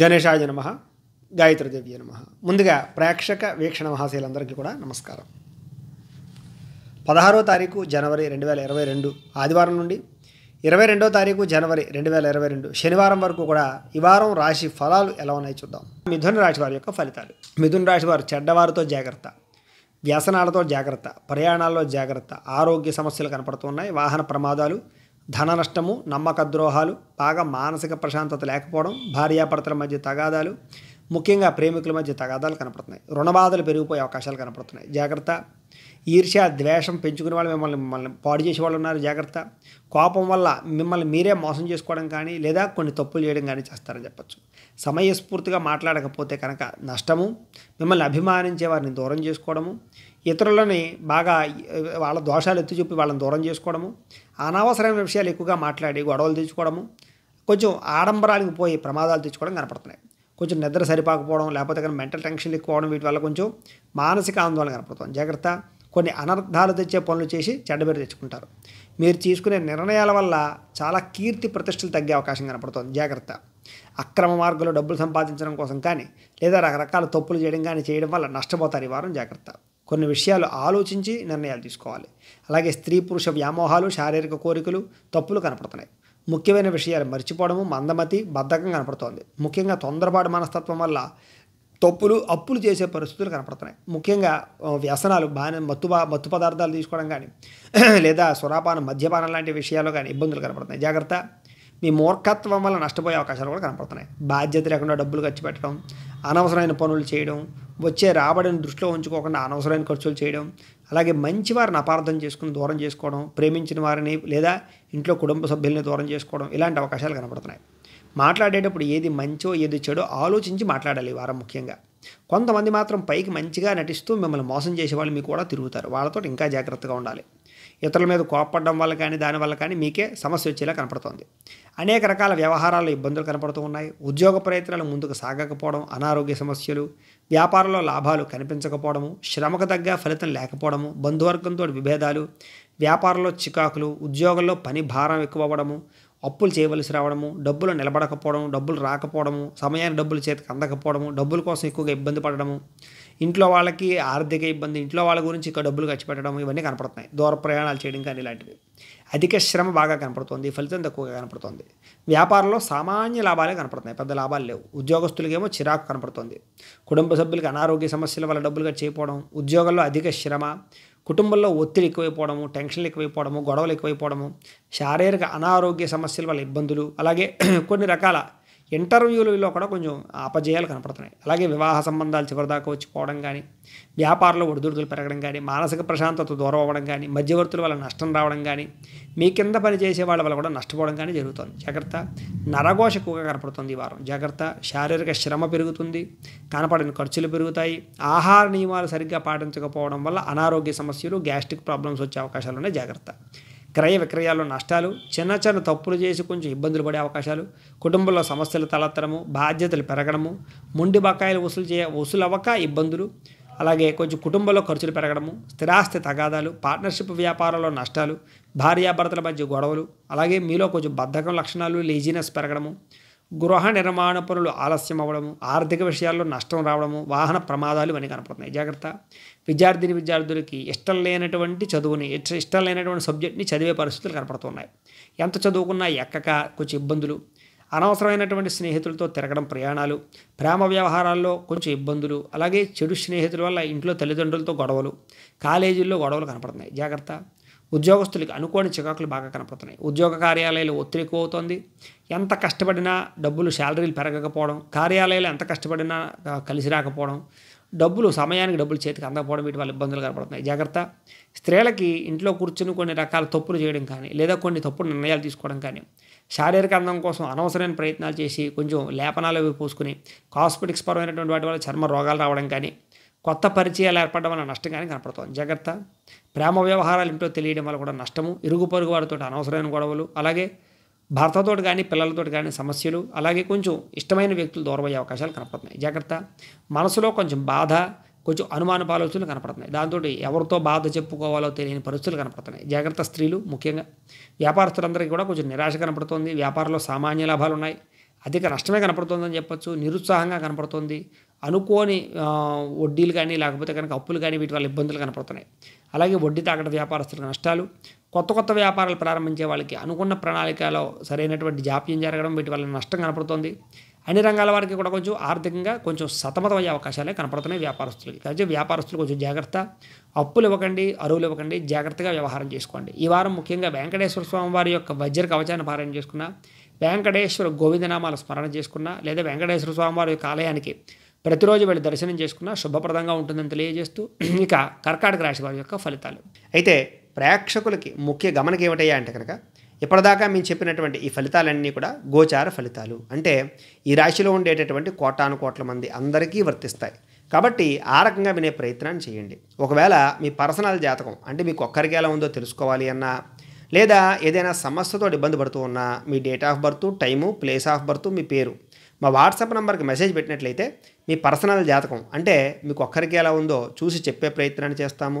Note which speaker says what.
Speaker 1: గణేశాయ నమ గాయత్రిదేవి నమ ముందుగా ప్రేక్షక వీక్షణ మహాశైలందరికీ కూడా నమస్కారం పదహారో తారీఖు జనవరి రెండు వేల ఇరవై రెండు ఆదివారం నుండి ఇరవై రెండో తారీఖు జనవరి రెండు వేల ఇరవై రెండు శనివారం వరకు కూడా ఈ వారం రాశి ఫలాలు ఎలా ఉన్నాయి చూద్దాం మిథున రాశి వారి యొక్క ఫలితాలు మిథున రాశి వారు చెడ్డవారితో జాగ్రత్త వ్యసనాలతో జాగ్రత్త ప్రయాణాల్లో జాగ్రత్త ఆరోగ్య సమస్యలు కనపడుతున్నాయి వాహన ప్రమాదాలు ధన నష్టము నమ్మక ద్రోహాలు బాగా మానసిక ప్రశాంతత లేకపోవడం భార్యాభర్తల మధ్య తగాదాలు ముఖ్యంగా ప్రేమికుల మధ్య తగాదాలు కనపడుతున్నాయి రుణబాధలు పెరిగిపోయే అవకాశాలు కనపడుతున్నాయి జాగ్రత్త ఈర్ష్య ద్వేషం పెంచుకునే వాళ్ళు మిమ్మల్ని మిమ్మల్ని పాడు చేసే వాళ్ళు ఉన్నారు జాగ్రత్త కోపం వల్ల మిమ్మల్ని మీరే మోసం చేసుకోవడం కానీ లేదా కొన్ని తప్పులు చేయడం కానీ చేస్తారని చెప్పచ్చు సమయస్ఫూర్తిగా మాట్లాడకపోతే కనుక నష్టము మిమ్మల్ని అభిమానించే వారిని దూరం చేసుకోవడము ఇతరులని బాగా వాళ్ళ దోషాలు ఎత్తి చూపి వాళ్ళని దూరం చేసుకోవడము అనవసరమైన విషయాలు ఎక్కువగా మాట్లాడి గొడవలు తెచ్చుకోవడము కొంచెం ఆడంబరానికి పోయి ప్రమాదాలు తెచ్చుకోవడం కనపడుతున్నాయి కొంచెం నిద్ర సరిపాకపోవడం లేకపోతే కానీ మెంటల్ టెన్షన్లు ఎక్కువ అవడం వీటి వల్ల కొంచెం మానసిక ఆందోళన కనపడుతుంది జాగ్రత్త కొన్ని అనర్థాలు తెచ్చే పనులు చేసి చెడ్డబెట్టి తెచ్చుకుంటారు మీరు తీసుకునే నిర్ణయాల వల్ల చాలా కీర్తి ప్రతిష్టలు తగ్గే అవకాశం కనపడుతుంది జాగ్రత్త అక్రమ మార్గంలో డబ్బులు సంపాదించడం కోసం కానీ లేదా రకరకాల తప్పులు చేయడం కానీ చేయడం వల్ల నష్టపోతారు ఈ వారం జాగ్రత్త కొన్ని విషయాలు ఆలోచించి నిర్ణయాలు తీసుకోవాలి అలాగే స్త్రీ పురుష వ్యామోహాలు శారీరక కోరికలు తప్పులు కనపడుతున్నాయి ముఖ్యమైన విషయాలు మర్చిపోవడము మందమతి బద్ధకం కనపడుతోంది ముఖ్యంగా తొందరపాటు మనస్తత్వం వల్ల తప్పులు అప్పులు చేసే పరిస్థితులు కనపడుతున్నాయి ముఖ్యంగా వ్యసనాలు బాగా మత్తు మత్తు పదార్థాలు తీసుకోవడం కానీ లేదా సురాపానం మద్యపానం లాంటి విషయాలు కానీ ఇబ్బందులు కనపడుతున్నాయి జాగ్రత్త మీ మూర్ఖత్వం వల్ల నష్టపోయే అవకాశాలు కూడా కనపడుతున్నాయి బాధ్యత లేకుండా డబ్బులు ఖర్చు పెట్టడం అనవసరమైన పనులు చేయడం వచ్చే రాబడిని దృష్టిలో ఉంచుకోకుండా అనవసరమైన ఖర్చులు చేయడం అలాగే మంచి వారిని అపార్థం చేసుకుని దూరం చేసుకోవడం ప్రేమించిన వారిని లేదా ఇంట్లో కుటుంబ సభ్యుల్ని దూరం చేసుకోవడం ఇలాంటి అవకాశాలు కనపడుతున్నాయి మాట్లాడేటప్పుడు ఏది మంచో ఏది చెడో ఆలోచించి మాట్లాడాలి వారం ముఖ్యంగా కొంతమంది మాత్రం పైకి మంచిగా నటిస్తూ మిమ్మల్ని మోసం చేసే వాళ్ళు మీకు కూడా తిరుగుతారు వాళ్ళతో ఇంకా జాగ్రత్తగా ఉండాలి ఇతరుల మీద కోపడడం వల్ల కానీ దానివల్ల కానీ మీకే సమస్య వచ్చేలా కనపడుతోంది అనేక రకాల వ్యవహారాలు ఇబ్బందులు కనపడుతూ ఉన్నాయి ఉద్యోగ ప్రయత్నాలు ముందుకు సాగకపోవడం అనారోగ్య సమస్యలు వ్యాపారంలో లాభాలు కనిపించకపోవడము శ్రమకు తగ్గ ఫలితం లేకపోవడము బంధువర్గంతో విభేదాలు వ్యాపారంలో చికాకులు ఉద్యోగంలో పని భారం ఎక్కువ అవ్వడము అప్పులు చేయవలసి రావడము డబ్బులు నిలబడకపోవడం డబ్బులు రాకపోవడము సమయాన్ని డబ్బులు చేతికి అందకపోవడము డబ్బుల కోసం ఎక్కువగా ఇబ్బంది పడడము ఇంట్లో వాళ్ళకి ఆర్థిక ఇబ్బంది ఇంట్లో వాళ్ళ గురించి ఇక్కడ డబ్బులు ఖర్చు పెట్టడం ఇవన్నీ కనపడుతున్నాయి దూర ప్రయాణాలు చేయడం కానీ ఇలాంటివి అధిక శ్రమ బాగా కనపడుతుంది ఫలితం తక్కువగా కనపడుతుంది వ్యాపారంలో సామాన్య లాభాలే కనపడుతున్నాయి పెద్ద లాభాలు లేవు ఉద్యోగస్తులకేమో చిరాకు కనపడుతుంది కుటుంబ సభ్యులకు అనారోగ్య సమస్యల వల్ల డబ్బులు ఖర్చు అయిపోవడం ఉద్యోగాల్లో అధిక శ్రమ కుటుంబంలో ఒత్తిడి ఎక్కువైపోవడము టెన్షన్లు ఎక్కువైపోవడము గొడవలు ఎక్కువైపోవడము శారీరక అనారోగ్య సమస్యల వల్ల ఇబ్బందులు అలాగే కొన్ని రకాల ఇంటర్వ్యూలలో కూడా కొంచెం అపజయాలు కనపడుతున్నాయి అలాగే వివాహ సంబంధాలు చివరిదాకా వచ్చిపోవడం కానీ వ్యాపారంలో ఒడిదుడుకులు పెరగడం కానీ మానసిక ప్రశాంతత దూరం అవ్వడం కానీ మధ్యవర్తుల వల్ల నష్టం రావడం కానీ మీ కింద పనిచేసే వాళ్ళ వల్ల కూడా నష్టపోవడం కానీ జరుగుతుంది జాగ్రత్త నరఘోష ఎక్కువగా కనపడుతుంది ఈ వారం జాగ్రత్త శారీరక శ్రమ పెరుగుతుంది కనపడని ఖర్చులు పెరుగుతాయి ఆహార నియమాలు సరిగ్గా పాటించకపోవడం వల్ల అనారోగ్య సమస్యలు గ్యాస్ట్రిక్ ప్రాబ్లమ్స్ వచ్చే అవకాశాలు ఉన్నాయి జాగ్రత్త క్రయ విక్రయాల్లో నష్టాలు చిన్న చిన్న తప్పులు చేసి కొంచెం ఇబ్బందులు పడే అవకాశాలు కుటుంబంలో సమస్యలు తలెత్తడము బాధ్యతలు పెరగడము మొండి బకాయిలు వసూలు చేయ వసూలు అవ్వక ఇబ్బందులు అలాగే కొంచెం కుటుంబంలో ఖర్చులు పెరగడము స్థిరాస్తి తగాదాలు పార్ట్నర్షిప్ వ్యాపారంలో నష్టాలు భార్యాభర్తల మధ్య గొడవలు అలాగే మీలో కొంచెం బద్ధకం లక్షణాలు లేజినెస్ పెరగడము గృహ నిర్మాణ పనులు ఆలస్యం అవ్వడము ఆర్థిక విషయాల్లో నష్టం రావడము వాహన ప్రమాదాలు ఇవన్నీ కనపడుతున్నాయి జాగ్రత్త విద్యార్థిని విద్యార్థులకి ఇష్టం లేనటువంటి చదువుని ఇష్టం లేనటువంటి సబ్జెక్ట్ని చదివే పరిస్థితులు కనపడుతున్నాయి ఎంత చదువుకున్నా ఎక్కక కొంచెం ఇబ్బందులు అనవసరమైనటువంటి స్నేహితులతో తిరగడం ప్రయాణాలు ప్రేమ వ్యవహారాల్లో కొంచెం ఇబ్బందులు అలాగే చెడు స్నేహితుల వల్ల ఇంట్లో తల్లిదండ్రులతో గొడవలు కాలేజీల్లో గొడవలు కనపడుతున్నాయి జాగ్రత్త ఉద్యోగస్తులకు అనుకోని చికాకులు బాగా కనపడుతున్నాయి ఉద్యోగ కార్యాలయాలు ఒత్తిడి ఎక్కువవుతుంది అవుతుంది ఎంత కష్టపడినా డబ్బులు శాలరీలు పెరగకపోవడం కార్యాలయాలు ఎంత కష్టపడినా కలిసి రాకపోవడం డబ్బులు సమయానికి డబ్బులు చేతికి అందకపోవడం వీటి వల్ల ఇబ్బందులు కనపడుతున్నాయి జాగ్రత్త స్త్రీలకి ఇంట్లో కూర్చుని కొన్ని రకాల తప్పులు చేయడం కానీ లేదా కొన్ని తప్పుడు నిర్ణయాలు తీసుకోవడం కానీ శారీరక అందం కోసం అనవసరమైన ప్రయత్నాలు చేసి కొంచెం లేపనాలు పోసుకుని కాస్మెటిక్స్ పరమైనటువంటి వాటి వల్ల చర్మ రోగాలు రావడం కానీ కొత్త పరిచయాలు ఏర్పడడం వల్ల నష్టంగానే కనపడుతుంది జాగ్రత్త ప్రేమ వ్యవహారాలు ఏంటో తెలియడం వల్ల కూడా నష్టము ఇరుగు పొరుగు వారితో అనవసరమైన గొడవలు అలాగే భర్తతో కానీ పిల్లలతో కానీ సమస్యలు అలాగే కొంచెం ఇష్టమైన వ్యక్తులు దూరమయ్యే అవకాశాలు కనపడుతున్నాయి జాగ్రత్త మనసులో కొంచెం బాధ కొంచెం అనుమాన ఆలోచనలు కనపడుతున్నాయి దాంతో ఎవరితో బాధ చెప్పుకోవాలో తెలియని పరిస్థితులు కనపడుతున్నాయి జాగ్రత్త స్త్రీలు ముఖ్యంగా వ్యాపారస్తులందరికీ కూడా కొంచెం నిరాశ కనపడుతుంది వ్యాపారంలో సామాన్య లాభాలు ఉన్నాయి అధిక నష్టమే కనపడుతుందని చెప్పొచ్చు నిరుత్సాహంగా కనపడుతుంది అనుకోని వడ్డీలు కానీ లేకపోతే కనుక అప్పులు కానీ వీటి వల్ల ఇబ్బందులు కనపడుతున్నాయి అలాగే వడ్డీ తాకట వ్యాపారస్తులకు నష్టాలు కొత్త కొత్త వ్యాపారాలు ప్రారంభించే వాళ్ళకి అనుకున్న ప్రణాళికలో సరైనటువంటి జాప్యం జరగడం వీటి వల్ల నష్టం కనపడుతుంది అన్ని రంగాల వారికి కూడా కొంచెం ఆర్థికంగా కొంచెం సతమతమయ్యే అవకాశాలే కనపడుతున్నాయి వ్యాపారస్తులకి కాబట్టి వ్యాపారస్తులు కొంచెం జాగ్రత్త అప్పులు ఇవ్వకండి అరువులు ఇవ్వకండి జాగ్రత్తగా వ్యవహారం చేసుకోండి ఈ వారం ముఖ్యంగా వెంకటేశ్వర స్వామి వారి యొక్క వజ్ర కవచాన్ని పారాయణ చేసుకున్న వెంకటేశ్వర గోవిందనామాల స్మరణ చేసుకున్న లేదా వెంకటేశ్వర స్వామి వారి యొక్క ఆలయానికి ప్రతిరోజు వెళ్ళి దర్శనం చేసుకున్నా శుభప్రదంగా ఉంటుందని తెలియజేస్తూ ఇక కర్కాటక రాశి వారి యొక్క ఫలితాలు అయితే ప్రేక్షకులకి ముఖ్య గమనకి ఏమిటయ్యా అంటే కనుక ఇప్పటిదాకా మేము చెప్పినటువంటి ఈ ఫలితాలన్నీ కూడా గోచార ఫలితాలు అంటే ఈ రాశిలో ఉండేటటువంటి కోటాను కోట్ల మంది అందరికీ వర్తిస్తాయి కాబట్టి ఆ రకంగా వినే ప్రయత్నాన్ని చేయండి ఒకవేళ మీ పర్సనల్ జాతకం అంటే మీకు ఒక్కరికి ఎలా ఉందో తెలుసుకోవాలి అన్నా లేదా ఏదైనా సమస్యతో ఇబ్బంది పడుతూ ఉన్నా మీ date of birth time place of birth మీ పేరు మా వాట్సాప్ నెంబర్కి మెసేజ్ పెట్టినట్లయితే మీ పర్సనల్ జాతకం అంటే మీకు ఒక్కరికి ఎలా ఉందో చూసి చెప్పే ప్రయత్నాన్ని చేస్తాము